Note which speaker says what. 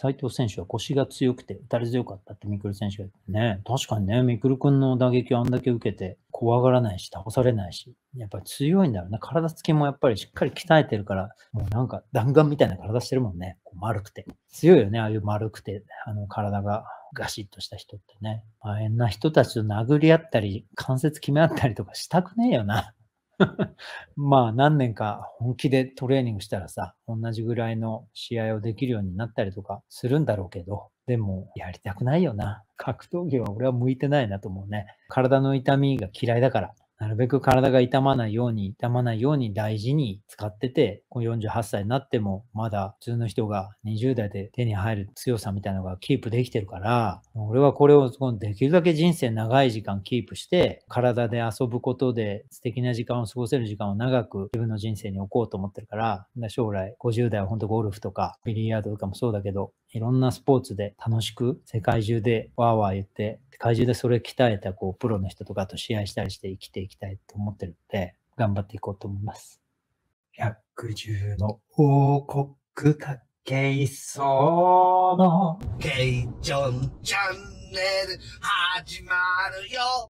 Speaker 1: 斎藤選手は腰が強くて打たれ強かったってミクル選手がね、確かにね、ミクル君の打撃をあんだけ受けて、怖がらないし、倒されないし、やっぱり強いんだろうね。体つきもやっぱりしっかり鍛えてるから、もうなんか弾丸みたいな体してるもんね。こう丸くて。強いよね、ああいう丸くて、あの体がガシッとした人ってね。あ変な人たちと殴り合ったり、関節決め合ったりとかしたくねえよな。まあ何年か本気でトレーニングしたらさ、同じぐらいの試合をできるようになったりとかするんだろうけど、でもやりたくないよな。格闘技は俺は向いてないなと思うね。体の痛みが嫌いだから。なるべく体が痛まないように、痛まないように大事に使ってて、この48歳になっても、まだ普通の人が20代で手に入る強さみたいなのがキープできてるから、俺はこれをできるだけ人生長い時間キープして、体で遊ぶことで素敵な時間を過ごせる時間を長く自分の人生に置こうと思ってるから、から将来50代は本当ゴルフとかビリヤードとかもそうだけど、いろんなスポーツで楽しく世界中でわーわー言って、世界中でそれ鍛えたこうプロの人とかと試合したりして生きていきたいと思ってるので、頑張っていこうと思います。百獣の王国かけいのケイジョンチャンネル始まるよ